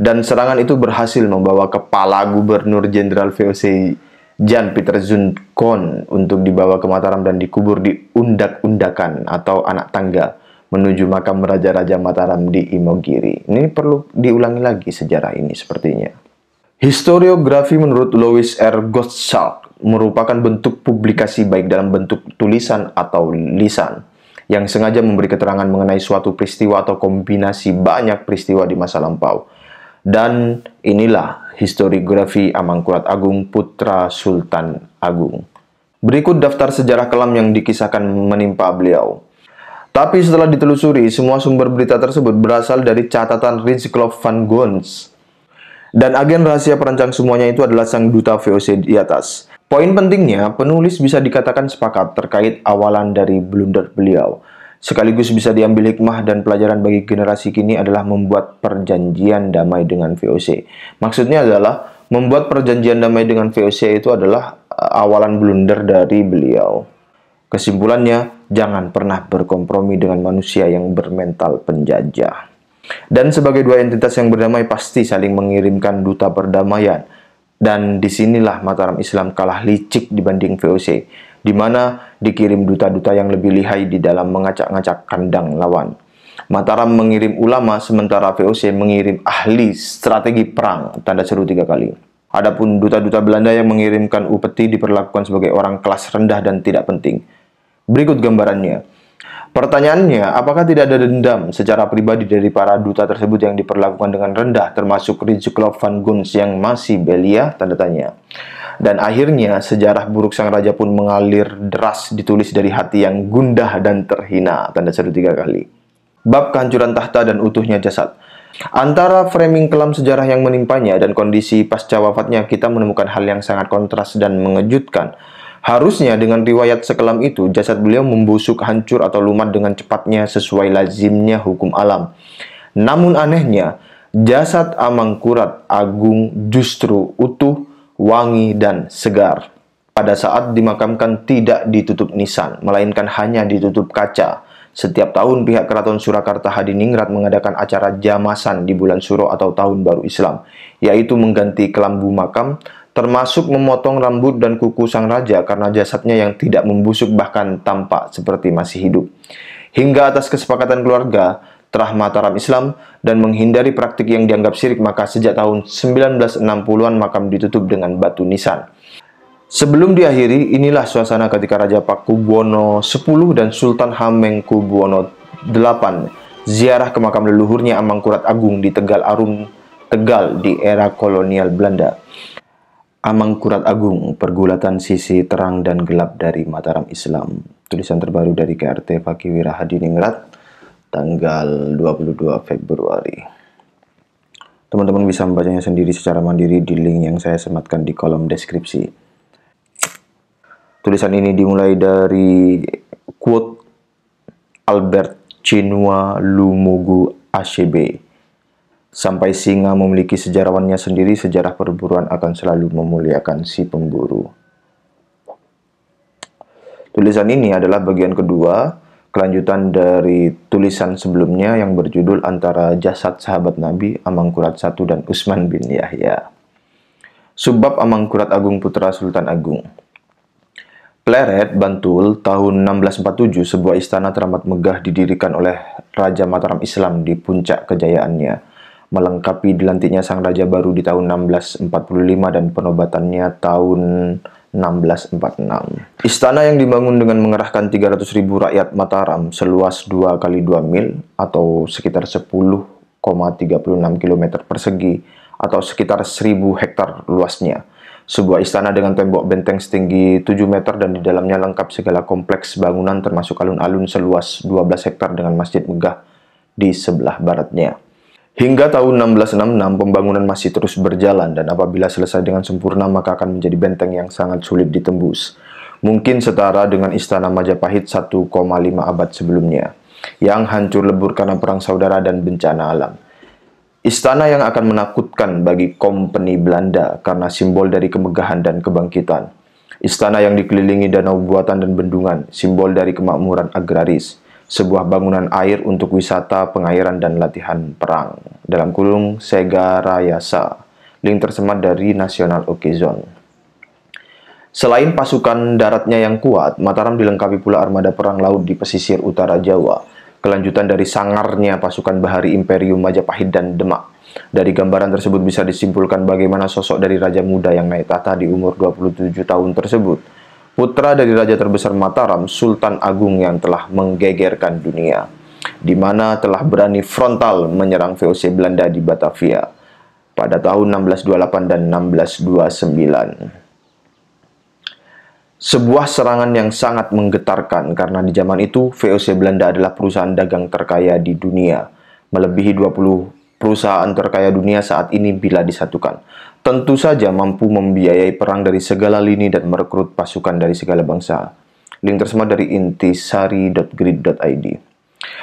Dan serangan itu berhasil membawa kepala gubernur Jenderal VOC Jan Peter Zunkon untuk dibawa ke Mataram dan dikubur di undak-undakan atau anak tangga menuju makam Raja-Raja Mataram di Imogiri. Ini perlu diulangi lagi sejarah ini sepertinya. Historiografi menurut Louis R. Gottschalk merupakan bentuk publikasi baik dalam bentuk tulisan atau lisan yang sengaja memberi keterangan mengenai suatu peristiwa atau kombinasi banyak peristiwa di masa lampau dan inilah historiografi Amangkurat Agung Putra Sultan Agung. Berikut daftar sejarah kelam yang dikisahkan menimpa beliau. Tapi setelah ditelusuri, semua sumber berita tersebut berasal dari catatan Rinsklof van Gons. Dan agen rahasia perancang semuanya itu adalah sang duta VOC di atas. Poin pentingnya, penulis bisa dikatakan sepakat terkait awalan dari blunder beliau. Sekaligus bisa diambil hikmah dan pelajaran bagi generasi kini adalah membuat perjanjian damai dengan VOC. Maksudnya adalah membuat perjanjian damai dengan VOC itu adalah eh, awalan blunder dari beliau. Kesimpulannya, jangan pernah berkompromi dengan manusia yang bermental penjajah. Dan sebagai dua entitas yang berdamai pasti saling mengirimkan duta perdamaian. Dan disinilah Mataram Islam kalah licik dibanding VOC di mana dikirim duta-duta yang lebih lihai di dalam mengacak-ngacak kandang lawan. Mataram mengirim ulama, sementara VOC mengirim ahli strategi perang, tanda seru tiga kali. Adapun duta-duta Belanda yang mengirimkan upeti diperlakukan sebagai orang kelas rendah dan tidak penting. Berikut gambarannya. Pertanyaannya, apakah tidak ada dendam secara pribadi dari para duta tersebut yang diperlakukan dengan rendah, termasuk Rijklov van Guns yang masih belia? Tanda tanya. Dan akhirnya sejarah buruk sang raja pun mengalir deras ditulis dari hati yang gundah dan terhina. Tanda seru tiga kali. Bab kehancuran tahta dan utuhnya jasad. Antara framing kelam sejarah yang menimpanya dan kondisi pasca wafatnya kita menemukan hal yang sangat kontras dan mengejutkan. Harusnya dengan riwayat sekelam itu, jasad beliau membusuk, hancur, atau lumat dengan cepatnya sesuai lazimnya hukum alam. Namun anehnya, jasad Amangkurat Agung justru utuh, wangi, dan segar. Pada saat dimakamkan tidak ditutup nisan, melainkan hanya ditutup kaca. Setiap tahun pihak Keraton Surakarta Hadiningrat mengadakan acara jamasan di bulan Suro atau Tahun Baru Islam, yaitu mengganti kelambu makam, termasuk memotong rambut dan kuku sang raja karena jasadnya yang tidak membusuk bahkan tampak seperti masih hidup. Hingga atas kesepakatan keluarga, telah mataram Islam dan menghindari praktik yang dianggap syirik maka sejak tahun 1960-an makam ditutup dengan batu nisan. Sebelum diakhiri, inilah suasana ketika Raja Pakubuwono X dan Sultan Hamengkubuwono VIII ziarah ke makam leluhurnya Amangkurat Agung di Tegal Arum, Tegal di era kolonial Belanda. Amangkurat Agung, pergulatan sisi terang dan gelap dari Mataram Islam. Tulisan terbaru dari KRT Pakiwira Hadiningrat Ningrat, tanggal 22 Februari. Teman-teman bisa membacanya sendiri secara mandiri di link yang saya sematkan di kolom deskripsi. Tulisan ini dimulai dari quote Albert Chinua Lumugu ACB. Sampai singa memiliki sejarawannya sendiri, sejarah perburuan akan selalu memuliakan si pemburu. Tulisan ini adalah bagian kedua kelanjutan dari tulisan sebelumnya yang berjudul antara jasad sahabat Nabi Amangkurat I dan Usman bin Yahya. Subbab Amangkurat Agung Putra Sultan Agung. Pleret, Bantul, tahun 1647 sebuah istana teramat megah didirikan oleh Raja Mataram Islam di puncak kejayaannya, melengkapi dilantiknya sang raja baru di tahun 1645 dan penobatannya tahun 1646. Istana yang dibangun dengan mengerahkan 300.000 rakyat Mataram seluas 2 kali 2 mil atau sekitar 10,36 km persegi atau sekitar 1000 hektar luasnya. Sebuah istana dengan tembok benteng setinggi 7 meter dan di dalamnya lengkap segala kompleks bangunan termasuk alun-alun seluas 12 hektar dengan masjid megah di sebelah baratnya. Hingga tahun 1666, pembangunan masih terus berjalan dan apabila selesai dengan sempurna maka akan menjadi benteng yang sangat sulit ditembus. Mungkin setara dengan Istana Majapahit 1,5 abad sebelumnya, yang hancur lebur karena perang saudara dan bencana alam. Istana yang akan menakutkan bagi kompeni Belanda karena simbol dari kemegahan dan kebangkitan. Istana yang dikelilingi danau buatan dan bendungan, simbol dari kemakmuran agraris sebuah bangunan air untuk wisata, pengairan, dan latihan perang. Dalam kurung Segarayasa, link tersemat dari National zone Selain pasukan daratnya yang kuat, Mataram dilengkapi pula armada perang laut di pesisir utara Jawa, kelanjutan dari sangarnya pasukan Bahari Imperium Majapahit dan Demak. Dari gambaran tersebut bisa disimpulkan bagaimana sosok dari raja muda yang naik tata di umur 27 tahun tersebut putra dari raja terbesar Mataram, Sultan Agung yang telah menggegerkan dunia, di mana telah berani frontal menyerang VOC Belanda di Batavia pada tahun 1628 dan 1629. Sebuah serangan yang sangat menggetarkan karena di zaman itu VOC Belanda adalah perusahaan dagang terkaya di dunia, melebihi 20 perusahaan terkaya dunia saat ini bila disatukan tentu saja mampu membiayai perang dari segala lini dan merekrut pasukan dari segala bangsa. Link tersebut dari intisari.grid.id.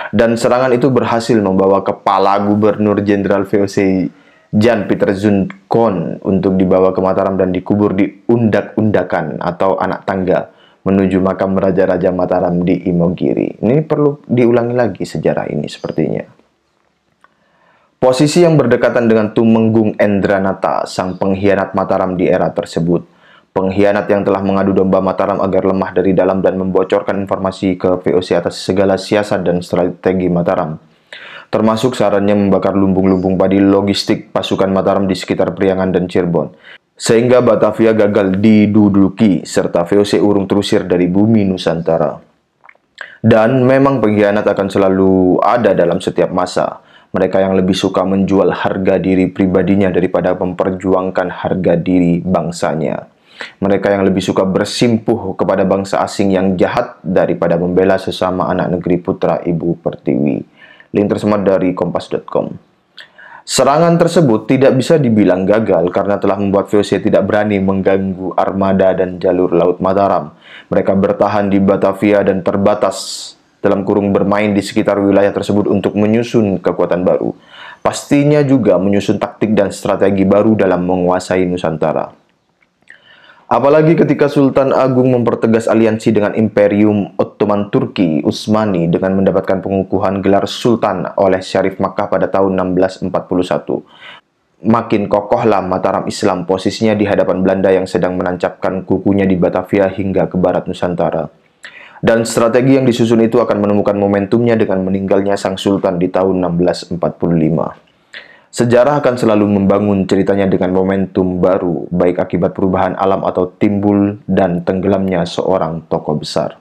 Dan serangan itu berhasil membawa kepala gubernur jenderal VOC Jan Peter Zunkon untuk dibawa ke Mataram dan dikubur di undak-undakan atau anak tangga menuju makam Raja-Raja Mataram di Imogiri. Ini perlu diulangi lagi sejarah ini sepertinya. Posisi yang berdekatan dengan Tumenggung Endranata, sang pengkhianat Mataram di era tersebut. Pengkhianat yang telah mengadu domba Mataram agar lemah dari dalam dan membocorkan informasi ke VOC atas segala siasat dan strategi Mataram. Termasuk sarannya membakar lumbung-lumbung padi logistik pasukan Mataram di sekitar Priangan dan Cirebon. Sehingga Batavia gagal diduduki, serta VOC urung terusir dari bumi Nusantara. Dan memang pengkhianat akan selalu ada dalam setiap masa mereka yang lebih suka menjual harga diri pribadinya daripada memperjuangkan harga diri bangsanya. Mereka yang lebih suka bersimpuh kepada bangsa asing yang jahat daripada membela sesama anak negeri putra Ibu Pertiwi. Link tersemat dari kompas.com. Serangan tersebut tidak bisa dibilang gagal karena telah membuat VOC tidak berani mengganggu armada dan jalur Laut Mataram. Mereka bertahan di Batavia dan terbatas dalam kurung bermain di sekitar wilayah tersebut untuk menyusun kekuatan baru. Pastinya juga menyusun taktik dan strategi baru dalam menguasai Nusantara. Apalagi ketika Sultan Agung mempertegas aliansi dengan Imperium Ottoman Turki Utsmani dengan mendapatkan pengukuhan gelar Sultan oleh Syarif Makkah pada tahun 1641. Makin kokohlah Mataram Islam posisinya di hadapan Belanda yang sedang menancapkan kukunya di Batavia hingga ke barat Nusantara. Dan strategi yang disusun itu akan menemukan momentumnya dengan meninggalnya sang sultan di tahun 1645. Sejarah akan selalu membangun ceritanya dengan momentum baru, baik akibat perubahan alam atau timbul dan tenggelamnya seorang tokoh besar.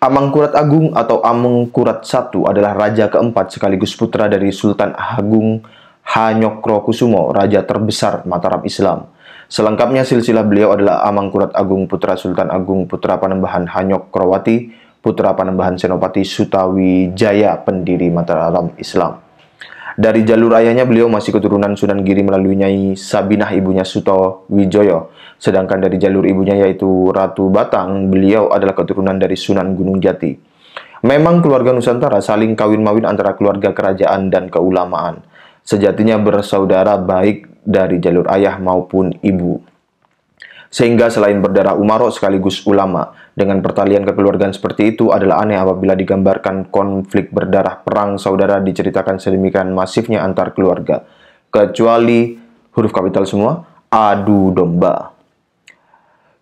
Amangkurat Agung atau Amangkurat I adalah raja keempat sekaligus putra dari Sultan Agung Hanyokro Kusumo, raja terbesar Mataram Islam. Selengkapnya silsilah beliau adalah Amangkurat Agung Putra Sultan Agung Putra Panembahan Hanyok Krawati Putra Panembahan Senopati Sutawi Jaya pendiri Mataram Islam. Dari jalur ayahnya beliau masih keturunan Sunan Giri melalui Nyai Sabinah ibunya Suto Wijoyo. Sedangkan dari jalur ibunya yaitu Ratu Batang, beliau adalah keturunan dari Sunan Gunung Jati. Memang keluarga Nusantara saling kawin mawin antara keluarga kerajaan dan keulamaan. Sejatinya bersaudara baik dari jalur ayah maupun ibu. Sehingga selain berdarah umaro sekaligus ulama, dengan pertalian kekeluargaan seperti itu adalah aneh apabila digambarkan konflik berdarah perang saudara diceritakan sedemikian masifnya antar keluarga. Kecuali huruf kapital semua, adu domba.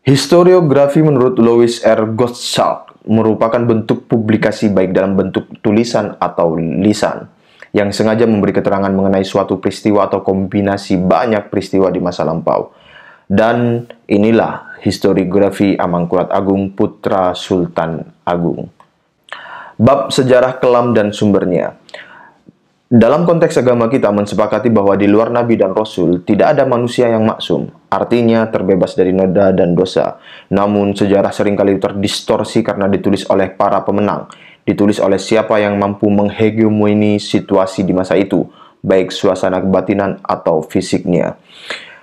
Historiografi menurut Louis R. Gottschalk merupakan bentuk publikasi baik dalam bentuk tulisan atau lisan yang sengaja memberi keterangan mengenai suatu peristiwa atau kombinasi banyak peristiwa di masa lampau. Dan inilah historiografi Amangkurat Agung Putra Sultan Agung. Bab sejarah kelam dan sumbernya. Dalam konteks agama kita mensepakati bahwa di luar nabi dan rasul tidak ada manusia yang maksum, artinya terbebas dari noda dan dosa. Namun sejarah seringkali terdistorsi karena ditulis oleh para pemenang ditulis oleh siapa yang mampu menghegemoni situasi di masa itu, baik suasana kebatinan atau fisiknya.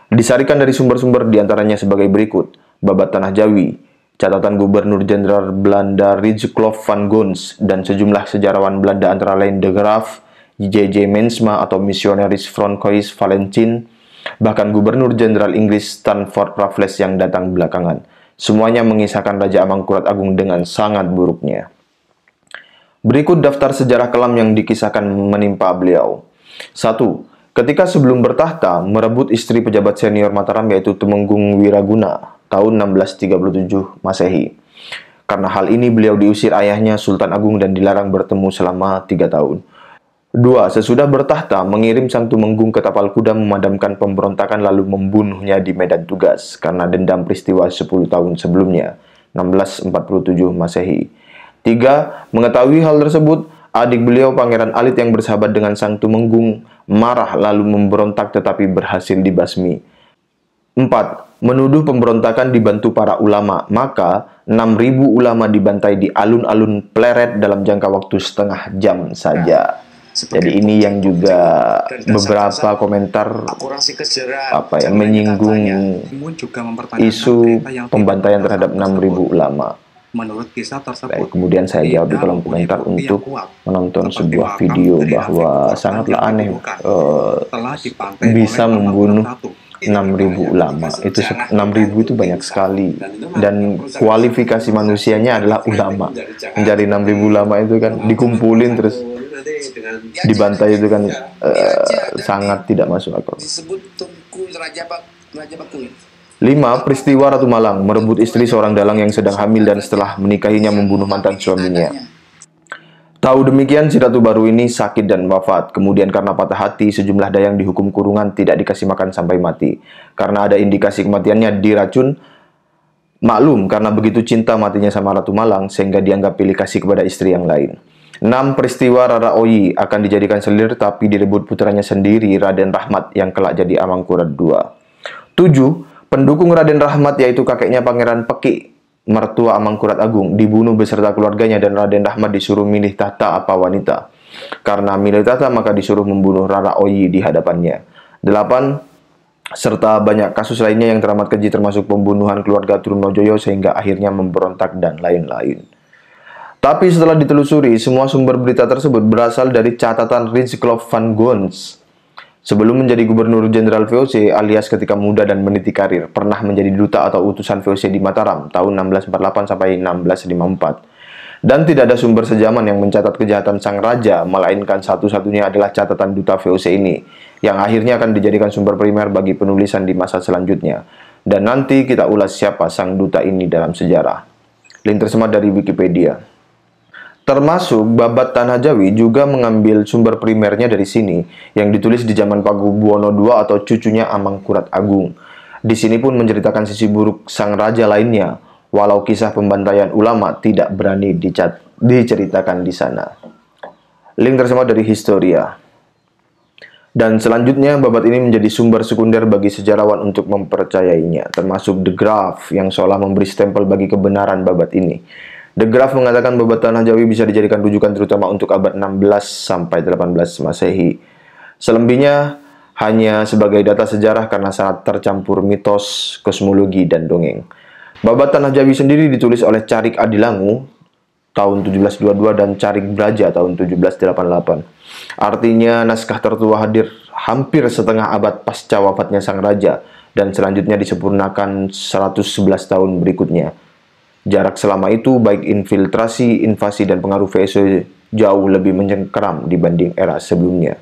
Disarikan dari sumber-sumber diantaranya sebagai berikut, Babat Tanah Jawi, catatan Gubernur Jenderal Belanda Rijkloof van Gons, dan sejumlah sejarawan Belanda antara lain De Graaf, J.J. Mensma atau Misionaris Francois Valentin, bahkan Gubernur Jenderal Inggris Stanford Raffles yang datang belakangan. Semuanya mengisahkan Raja Amangkurat Agung dengan sangat buruknya. Berikut daftar sejarah kelam yang dikisahkan menimpa beliau. 1. Ketika sebelum bertahta, merebut istri pejabat senior Mataram yaitu Temenggung Wiraguna tahun 1637 Masehi. Karena hal ini beliau diusir ayahnya Sultan Agung dan dilarang bertemu selama 3 tahun. 2. Sesudah bertahta, mengirim Sang Tumenggung ke tapal kuda memadamkan pemberontakan lalu membunuhnya di medan tugas karena dendam peristiwa 10 tahun sebelumnya, 1647 Masehi. Tiga, mengetahui hal tersebut, adik beliau Pangeran Alit yang bersahabat dengan Sang Tumenggung marah lalu memberontak tetapi berhasil dibasmi. Empat, menuduh pemberontakan dibantu para ulama, maka 6.000 ulama dibantai di alun-alun pleret dalam jangka waktu setengah jam saja. Nah. Jadi ini yang juga beberapa komentar apa ya menyinggung isu pembantaian terhadap 6.000 ulama. Menurut kisah tersebut, Baik, kemudian saya jawab di kolom komentar untuk menonton sebuah video bahwa sangatlah aneh eh, telah bisa membunuh 6.000 ulama itu 6.000 itu banyak sekali dan kualifikasi manusianya adalah ulama menjadi 6.000 ulama itu kan dikumpulin terus dibantai itu kan uh, sangat tidak masuk akal disebut Tungku Raja Raja 5. Peristiwa Ratu Malang merebut istri seorang dalang yang sedang hamil dan setelah menikahinya membunuh mantan suaminya. Tahu demikian, si Ratu baru ini sakit dan wafat. Kemudian karena patah hati, sejumlah dayang dihukum kurungan tidak dikasih makan sampai mati. Karena ada indikasi kematiannya diracun, maklum karena begitu cinta matinya sama Ratu Malang sehingga dianggap pilih kasih kepada istri yang lain. 6. Peristiwa Rara Oyi akan dijadikan selir tapi direbut putranya sendiri Raden Rahmat yang kelak jadi Amangkurat II. 7. Pendukung Raden Rahmat yaitu kakeknya Pangeran Peki, mertua Amangkurat Agung, dibunuh beserta keluarganya dan Raden Rahmat disuruh milih tahta apa wanita. Karena milih tahta maka disuruh membunuh Rara Oyi di hadapannya. 8. Serta banyak kasus lainnya yang teramat keji termasuk pembunuhan keluarga Trunojoyo sehingga akhirnya memberontak dan lain-lain. Tapi setelah ditelusuri, semua sumber berita tersebut berasal dari catatan Rinsklof van Gons, Sebelum menjadi Gubernur Jenderal VOC alias ketika muda dan meniti karir, pernah menjadi duta atau utusan VOC di Mataram tahun 1648 sampai 1654. Dan tidak ada sumber sejaman yang mencatat kejahatan sang raja, melainkan satu-satunya adalah catatan duta VOC ini, yang akhirnya akan dijadikan sumber primer bagi penulisan di masa selanjutnya. Dan nanti kita ulas siapa sang duta ini dalam sejarah. Link tersemat dari Wikipedia. Termasuk Babat Tanah Jawi juga mengambil sumber primernya dari sini, yang ditulis di zaman Buwono II atau cucunya Amangkurat Agung. Di sini pun menceritakan sisi buruk sang raja lainnya, walau kisah pembantaian ulama tidak berani dicat diceritakan di sana. Link tersebut dari Historia. Dan selanjutnya, babat ini menjadi sumber sekunder bagi sejarawan untuk mempercayainya, termasuk The Graph yang seolah memberi stempel bagi kebenaran babat ini. The Graph mengatakan bahwa tanah Jawi bisa dijadikan rujukan terutama untuk abad 16 sampai 18 Masehi. Selebihnya hanya sebagai data sejarah karena sangat tercampur mitos, kosmologi, dan dongeng. Babat Tanah Jawi sendiri ditulis oleh Carik Adilangu tahun 1722 dan Carik Braja tahun 1788. Artinya naskah tertua hadir hampir setengah abad pasca wafatnya sang raja dan selanjutnya disempurnakan 111 tahun berikutnya. Jarak selama itu, baik infiltrasi, invasi, dan pengaruh VSO jauh lebih mencengkeram dibanding era sebelumnya.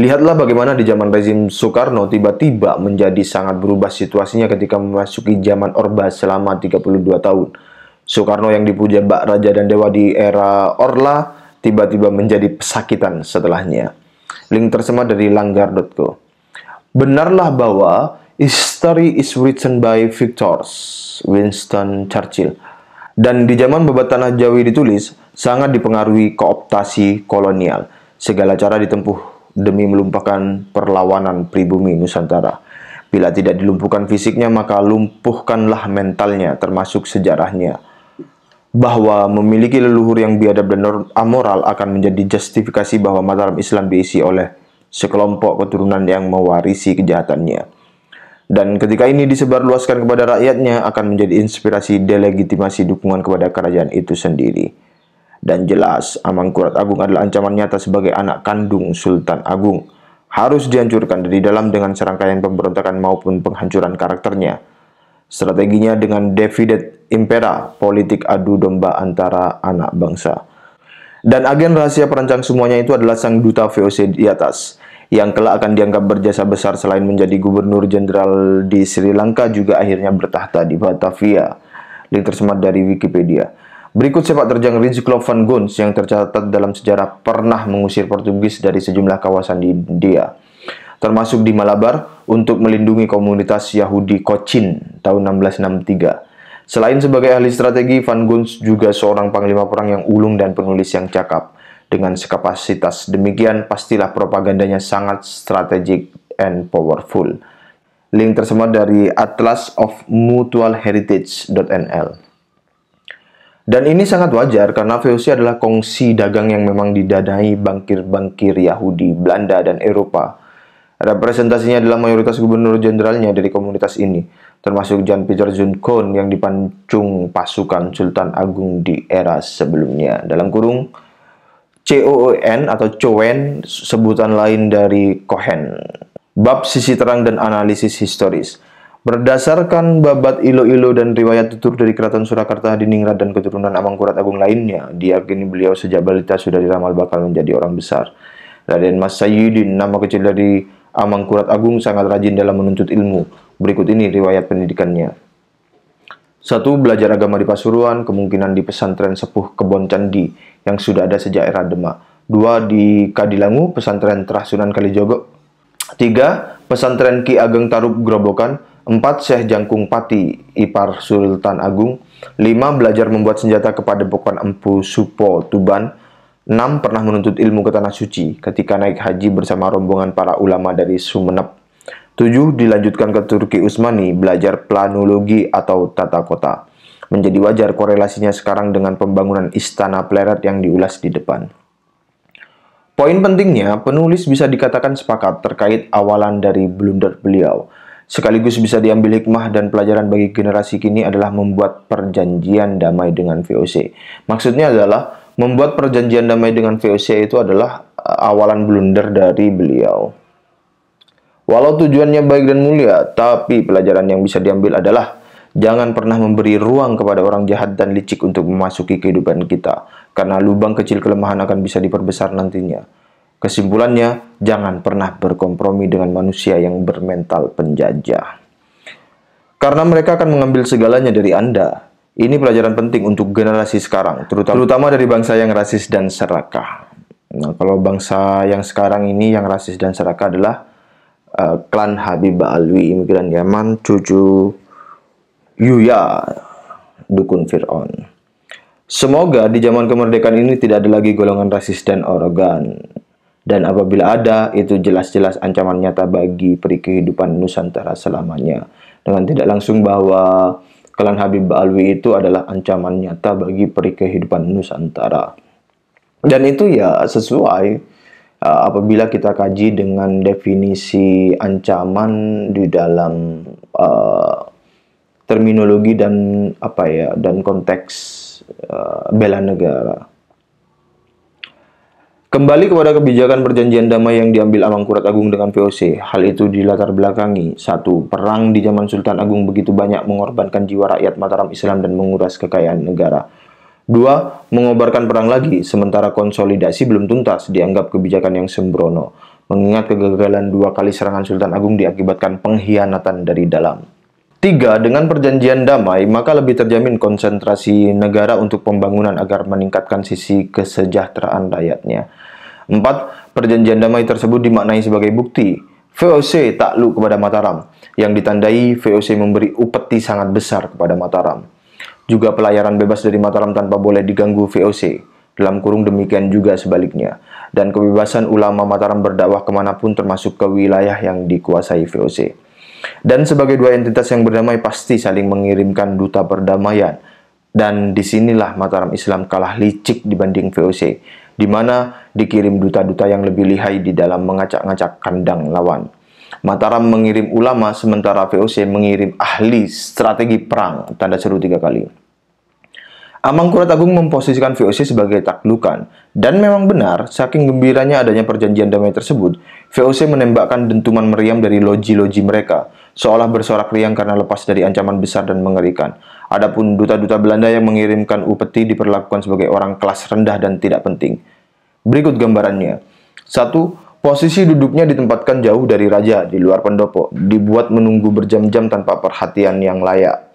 Lihatlah bagaimana di zaman rezim Soekarno tiba-tiba menjadi sangat berubah situasinya ketika memasuki zaman Orba selama 32 tahun. Soekarno yang dipuja bak raja dan dewa di era Orla tiba-tiba menjadi pesakitan setelahnya. Link tersemat dari langgar.co. Benarlah bahwa History is written by victors, Winston Churchill. Dan di zaman babat tanah Jawi ditulis, sangat dipengaruhi kooptasi kolonial. Segala cara ditempuh demi melumpahkan perlawanan pribumi Nusantara. Bila tidak dilumpuhkan fisiknya, maka lumpuhkanlah mentalnya, termasuk sejarahnya. Bahwa memiliki leluhur yang biadab dan amoral akan menjadi justifikasi bahwa mataram Islam diisi oleh sekelompok keturunan yang mewarisi kejahatannya. Dan ketika ini disebarluaskan kepada rakyatnya akan menjadi inspirasi delegitimasi dukungan kepada kerajaan itu sendiri. Dan jelas, Amangkurat Agung adalah ancaman nyata sebagai anak kandung Sultan Agung. Harus dihancurkan dari dalam dengan serangkaian pemberontakan maupun penghancuran karakternya. Strateginya dengan dividend impera, politik adu domba antara anak bangsa. Dan agen rahasia perancang semuanya itu adalah sang duta VOC di atas yang kelak akan dianggap berjasa besar selain menjadi gubernur jenderal di Sri Lanka juga akhirnya bertahta di Batavia. Link tersemat dari Wikipedia. Berikut sepak terjang Rinsiklov van Gons yang tercatat dalam sejarah pernah mengusir Portugis dari sejumlah kawasan di India, termasuk di Malabar untuk melindungi komunitas Yahudi Cochin tahun 1663. Selain sebagai ahli strategi, Van Guns juga seorang panglima perang yang ulung dan penulis yang cakap. Dengan sekapasitas demikian, pastilah propagandanya sangat strategik and powerful. Link tersemat dari Atlas of Mutual Heritage.nl. Dan ini sangat wajar karena VOC adalah kongsi dagang yang memang didadai bangkir-bangkir Yahudi, Belanda, dan Eropa. Representasinya adalah mayoritas gubernur jenderalnya dari komunitas ini, termasuk Jan Peter Zunkon yang dipancung pasukan Sultan Agung di era sebelumnya. Dalam kurung, COON atau COEN, sebutan lain dari Cohen. Bab sisi terang dan analisis historis. Berdasarkan babat ilo-ilo dan riwayat tutur dari Keraton Surakarta, di ningrat dan keturunan Amangkurat Agung lainnya, diakini beliau sejak balita sudah diramal bakal menjadi orang besar. Raden Mas Sayyidin, nama kecil dari Amangkurat Agung, sangat rajin dalam menuntut ilmu. Berikut ini riwayat pendidikannya. Satu, belajar agama di Pasuruan, kemungkinan di pesantren sepuh Kebon Candi yang sudah ada sejak era Demak. Dua di Kadilangu, pesantren Trasunan Kalijogo. Tiga, pesantren Ki Ageng Tarub Grobokan. Empat, Syekh Jangkung Pati, Ipar Sultan Agung. Lima, belajar membuat senjata kepada Bokan Empu Supo Tuban. enam Pernah menuntut ilmu ke Tanah Suci ketika naik haji bersama rombongan para ulama dari Sumenep, tujuh Dilanjutkan ke Turki Usmani, belajar planologi atau tata kota. Menjadi wajar korelasinya sekarang dengan pembangunan istana pleret yang diulas di depan. Poin pentingnya, penulis bisa dikatakan sepakat terkait awalan dari blunder beliau. Sekaligus bisa diambil hikmah dan pelajaran bagi generasi kini adalah membuat perjanjian damai dengan VOC. Maksudnya adalah membuat perjanjian damai dengan VOC itu adalah eh, awalan blunder dari beliau. Walau tujuannya baik dan mulia, tapi pelajaran yang bisa diambil adalah Jangan pernah memberi ruang kepada orang jahat dan licik untuk memasuki kehidupan kita, karena lubang kecil kelemahan akan bisa diperbesar nantinya. Kesimpulannya, jangan pernah berkompromi dengan manusia yang bermental penjajah. Karena mereka akan mengambil segalanya dari Anda. Ini pelajaran penting untuk generasi sekarang, terutama, terutama dari bangsa yang rasis dan serakah. Nah, kalau bangsa yang sekarang ini yang rasis dan serakah adalah uh, klan Habib Alwi, imigran Yaman, cucu Yuya, dukun Fir'aun. Semoga di zaman kemerdekaan ini tidak ada lagi golongan rasis dan organ. Dan apabila ada, itu jelas-jelas ancaman nyata bagi peri kehidupan Nusantara selamanya. Dengan tidak langsung bahwa klan Habib Alwi itu adalah ancaman nyata bagi peri kehidupan Nusantara. Dan itu ya sesuai uh, apabila kita kaji dengan definisi ancaman di dalam uh, terminologi dan apa ya dan konteks uh, bela negara. Kembali kepada kebijakan perjanjian damai yang diambil Amangkurat Agung dengan VOC, hal itu dilatar belakangi. Satu, perang di zaman Sultan Agung begitu banyak mengorbankan jiwa rakyat Mataram Islam dan menguras kekayaan negara. Dua, mengobarkan perang lagi, sementara konsolidasi belum tuntas, dianggap kebijakan yang sembrono. Mengingat kegagalan dua kali serangan Sultan Agung diakibatkan pengkhianatan dari dalam. Tiga, dengan perjanjian damai, maka lebih terjamin konsentrasi negara untuk pembangunan agar meningkatkan sisi kesejahteraan rakyatnya. Empat, perjanjian damai tersebut dimaknai sebagai bukti. VOC takluk kepada Mataram, yang ditandai VOC memberi upeti sangat besar kepada Mataram. Juga pelayaran bebas dari Mataram tanpa boleh diganggu VOC, dalam kurung demikian juga sebaliknya. Dan kebebasan ulama Mataram berdakwah kemanapun termasuk ke wilayah yang dikuasai VOC. Dan sebagai dua entitas yang berdamai pasti saling mengirimkan duta perdamaian. Dan disinilah Mataram Islam kalah licik dibanding VOC, di mana dikirim duta-duta yang lebih lihai di dalam mengacak-ngacak kandang lawan. Mataram mengirim ulama, sementara VOC mengirim ahli strategi perang, tanda seru tiga kali. Amangkurat Agung memposisikan VOC sebagai taklukan, dan memang benar, saking gembiranya adanya perjanjian damai tersebut, VOC menembakkan dentuman meriam dari loji-loji mereka, seolah bersorak riang karena lepas dari ancaman besar dan mengerikan. Adapun duta-duta Belanda yang mengirimkan upeti diperlakukan sebagai orang kelas rendah dan tidak penting. Berikut gambarannya. 1. Posisi duduknya ditempatkan jauh dari raja, di luar pendopo, dibuat menunggu berjam-jam tanpa perhatian yang layak.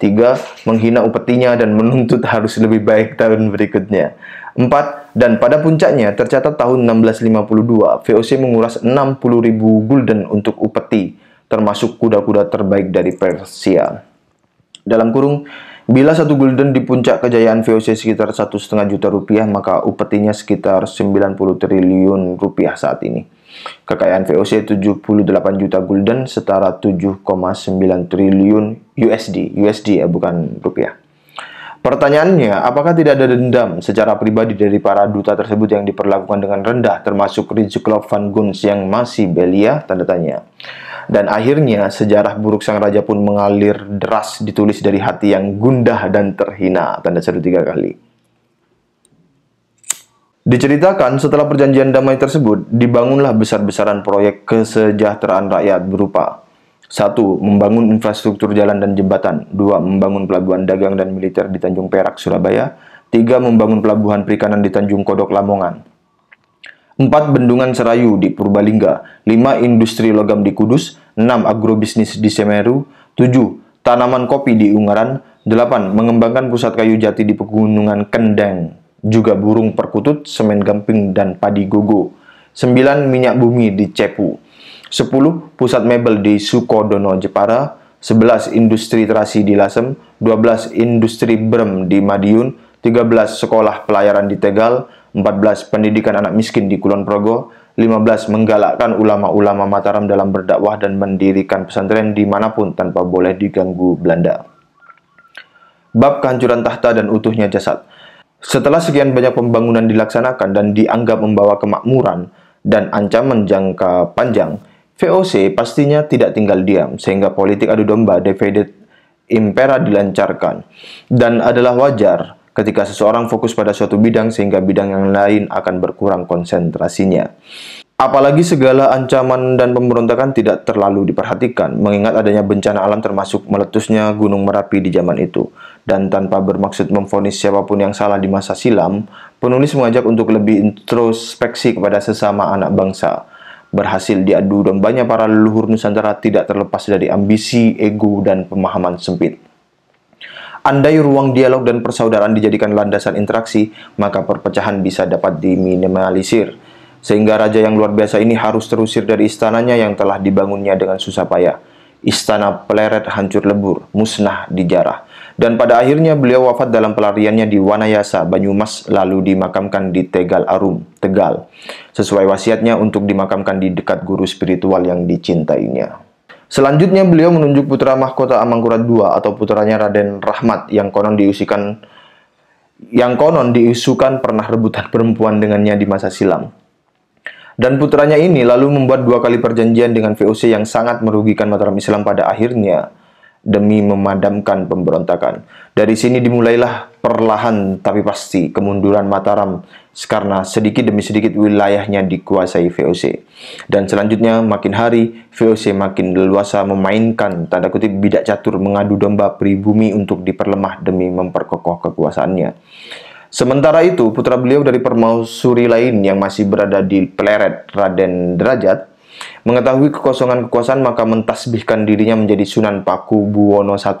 Tiga, menghina upetinya dan menuntut harus lebih baik tahun berikutnya. Empat, dan pada puncaknya tercatat tahun 1652, VOC menguras 60 ribu gulden untuk upeti, termasuk kuda-kuda terbaik dari Persia. Dalam kurung, Bila satu gulden di puncak kejayaan VOC sekitar 1,5 juta rupiah, maka upetinya sekitar 90 triliun rupiah saat ini. Kekayaan VOC 78 juta gulden setara 7,9 triliun USD. USD ya, bukan rupiah. Pertanyaannya, apakah tidak ada dendam secara pribadi dari para duta tersebut yang diperlakukan dengan rendah, termasuk Rizklov van Guns yang masih belia? Tanda tanya. Dan akhirnya, sejarah buruk sang raja pun mengalir deras ditulis dari hati yang gundah dan terhina. Tanda seru tiga kali. Diceritakan setelah perjanjian damai tersebut, dibangunlah besar-besaran proyek kesejahteraan rakyat berupa 1. Membangun infrastruktur jalan dan jembatan 2. Membangun pelabuhan dagang dan militer di Tanjung Perak, Surabaya 3. Membangun pelabuhan perikanan di Tanjung Kodok, Lamongan 4. Bendungan Serayu di Purbalingga 5. Industri logam di Kudus 6. Agrobisnis di Semeru 7. Tanaman kopi di Ungaran 8. Mengembangkan pusat kayu jati di Pegunungan Kendeng juga burung perkutut, semen gamping, dan padi gogo. 9. Minyak bumi di Cepu. 10. Pusat mebel di Sukodono, Jepara. 11. Industri terasi di Lasem. 12. Industri brem di Madiun. 13. Sekolah pelayaran di Tegal. 14. Pendidikan anak miskin di Kulon Progo. 15. Menggalakkan ulama-ulama Mataram dalam berdakwah dan mendirikan pesantren dimanapun tanpa boleh diganggu Belanda. Bab kehancuran tahta dan utuhnya jasad. Setelah sekian banyak pembangunan dilaksanakan dan dianggap membawa kemakmuran dan ancaman jangka panjang, VOC pastinya tidak tinggal diam, sehingga politik adu domba divided impera dilancarkan. Dan adalah wajar ketika seseorang fokus pada suatu bidang sehingga bidang yang lain akan berkurang konsentrasinya. Apalagi segala ancaman dan pemberontakan tidak terlalu diperhatikan, mengingat adanya bencana alam termasuk meletusnya Gunung Merapi di zaman itu dan tanpa bermaksud memfonis siapapun yang salah di masa silam, penulis mengajak untuk lebih introspeksi kepada sesama anak bangsa. Berhasil diadu dombanya para leluhur Nusantara tidak terlepas dari ambisi, ego, dan pemahaman sempit. Andai ruang dialog dan persaudaraan dijadikan landasan interaksi, maka perpecahan bisa dapat diminimalisir. Sehingga raja yang luar biasa ini harus terusir dari istananya yang telah dibangunnya dengan susah payah istana pleret hancur lebur, musnah dijarah. Dan pada akhirnya beliau wafat dalam pelariannya di Wanayasa, Banyumas, lalu dimakamkan di Tegal Arum, Tegal. Sesuai wasiatnya untuk dimakamkan di dekat guru spiritual yang dicintainya. Selanjutnya beliau menunjuk putra mahkota Amangkurat II atau putranya Raden Rahmat yang konon diusikan yang konon diisukan pernah rebutan perempuan dengannya di masa silam. Dan putranya ini lalu membuat dua kali perjanjian dengan VOC yang sangat merugikan Mataram Islam pada akhirnya demi memadamkan pemberontakan. Dari sini dimulailah perlahan tapi pasti kemunduran Mataram karena sedikit demi sedikit wilayahnya dikuasai VOC. Dan selanjutnya makin hari VOC makin leluasa memainkan tanda kutip bidak catur mengadu domba pribumi untuk diperlemah demi memperkokoh kekuasaannya. Sementara itu, putra beliau dari permaisuri lain yang masih berada di Pleret, Raden Derajat, mengetahui kekosongan kekuasaan maka mentasbihkan dirinya menjadi Sunan Paku Buwono I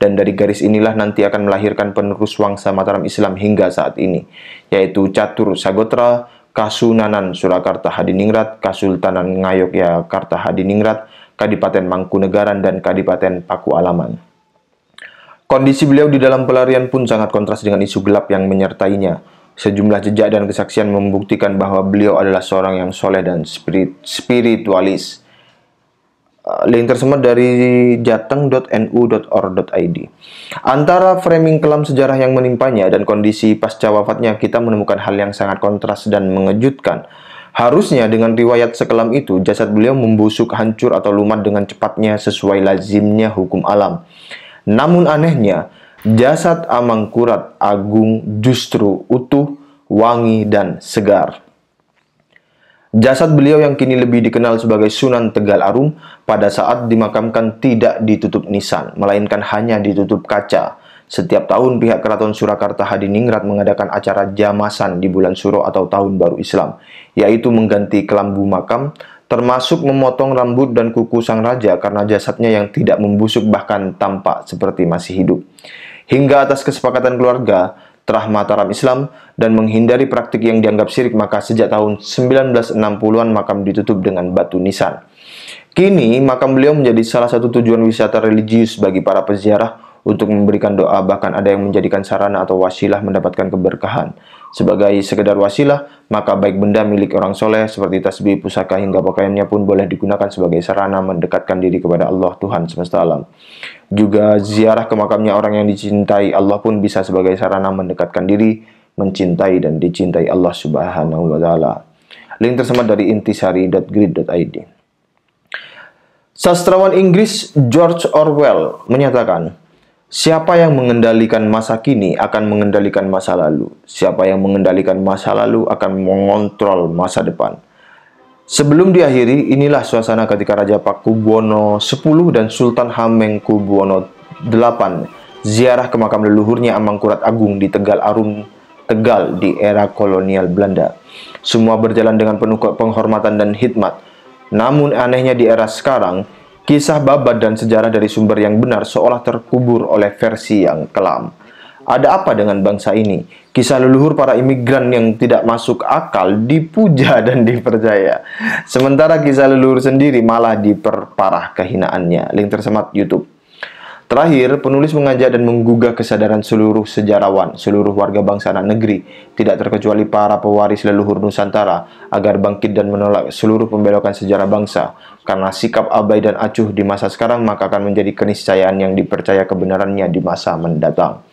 dan dari garis inilah nanti akan melahirkan penerus wangsa Mataram Islam hingga saat ini yaitu Catur Sagotra Kasunanan Surakarta Hadiningrat Kasultanan Ngayogyakarta Hadiningrat Kadipaten Mangkunegaran dan Kadipaten Paku Alaman Kondisi beliau di dalam pelarian pun sangat kontras dengan isu gelap yang menyertainya. Sejumlah jejak dan kesaksian membuktikan bahwa beliau adalah seorang yang soleh dan spirit, spiritualis. Eh, link tersebut dari jateng.nu.or.id. Antara framing kelam sejarah yang menimpanya dan kondisi pasca wafatnya, kita menemukan hal yang sangat kontras dan mengejutkan. Harusnya dengan riwayat sekelam itu, jasad beliau membusuk, hancur, atau lumat dengan cepatnya sesuai lazimnya hukum alam. Namun anehnya, jasad Amangkurat Agung justru utuh, wangi, dan segar. Jasad beliau yang kini lebih dikenal sebagai Sunan Tegal Arum pada saat dimakamkan tidak ditutup nisan, melainkan hanya ditutup kaca. Setiap tahun pihak Keraton Surakarta Hadiningrat mengadakan acara jamasan di bulan Suro atau Tahun Baru Islam, yaitu mengganti kelambu makam termasuk memotong rambut dan kuku sang raja karena jasadnya yang tidak membusuk bahkan tampak seperti masih hidup. Hingga atas kesepakatan keluarga, terah mataram Islam dan menghindari praktik yang dianggap syirik maka sejak tahun 1960-an makam ditutup dengan batu nisan. Kini makam beliau menjadi salah satu tujuan wisata religius bagi para peziarah untuk memberikan doa bahkan ada yang menjadikan sarana atau wasilah mendapatkan keberkahan sebagai sekedar wasilah, maka baik benda milik orang soleh seperti tasbih, pusaka hingga pakaiannya pun boleh digunakan sebagai sarana mendekatkan diri kepada Allah Tuhan semesta alam. Juga ziarah ke makamnya orang yang dicintai Allah pun bisa sebagai sarana mendekatkan diri, mencintai dan dicintai Allah Subhanahu wa taala. Link tersebut dari intisari.grid.id. Sastrawan Inggris George Orwell menyatakan, Siapa yang mengendalikan masa kini akan mengendalikan masa lalu. Siapa yang mengendalikan masa lalu akan mengontrol masa depan. Sebelum diakhiri, inilah suasana ketika Raja Pakubuwono X dan Sultan Hamengkubuwono VIII ziarah ke makam leluhurnya Amangkurat Agung di Tegal Arum, Tegal di era kolonial Belanda. Semua berjalan dengan penuh penghormatan dan hikmat. Namun anehnya di era sekarang, Kisah babat dan sejarah dari sumber yang benar seolah terkubur oleh versi yang kelam. Ada apa dengan bangsa ini? Kisah leluhur para imigran yang tidak masuk akal dipuja dan dipercaya. Sementara kisah leluhur sendiri malah diperparah kehinaannya. Link tersemat YouTube. Terakhir, penulis mengajak dan menggugah kesadaran seluruh sejarawan, seluruh warga bangsa anak negeri, tidak terkecuali para pewaris leluhur Nusantara, agar bangkit dan menolak seluruh pembelokan sejarah bangsa. Karena sikap abai dan acuh di masa sekarang, maka akan menjadi keniscayaan yang dipercaya kebenarannya di masa mendatang.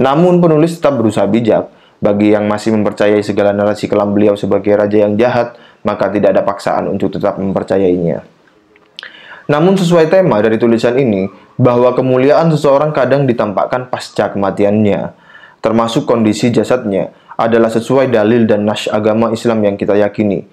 Namun, penulis tetap berusaha bijak. Bagi yang masih mempercayai segala narasi kelam beliau sebagai raja yang jahat, maka tidak ada paksaan untuk tetap mempercayainya. Namun sesuai tema dari tulisan ini, bahwa kemuliaan seseorang kadang ditampakkan pasca kematiannya, termasuk kondisi jasadnya, adalah sesuai dalil dan nash agama Islam yang kita yakini.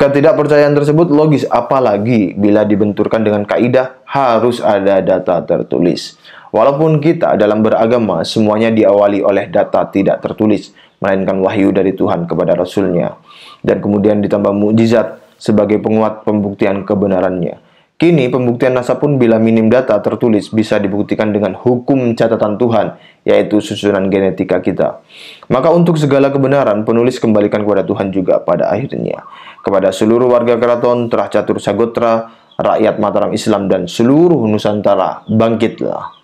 Ketidakpercayaan tersebut logis apalagi bila dibenturkan dengan kaidah harus ada data tertulis. Walaupun kita dalam beragama semuanya diawali oleh data tidak tertulis, melainkan wahyu dari Tuhan kepada Rasulnya. Dan kemudian ditambah mujizat sebagai penguat pembuktian kebenarannya. Kini pembuktian NASA pun bila minim data tertulis bisa dibuktikan dengan hukum catatan Tuhan, yaitu susunan genetika kita. Maka untuk segala kebenaran, penulis kembalikan kepada Tuhan juga pada akhirnya. Kepada seluruh warga keraton, terah catur sagotra, rakyat Mataram Islam, dan seluruh Nusantara, bangkitlah.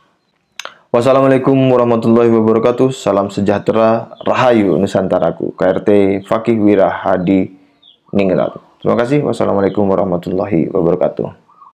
Wassalamualaikum warahmatullahi wabarakatuh. Salam sejahtera, Rahayu Nusantaraku. KRT Fakih Wirahadi Ningrat. Terima kasih. Wassalamualaikum warahmatullahi wabarakatuh.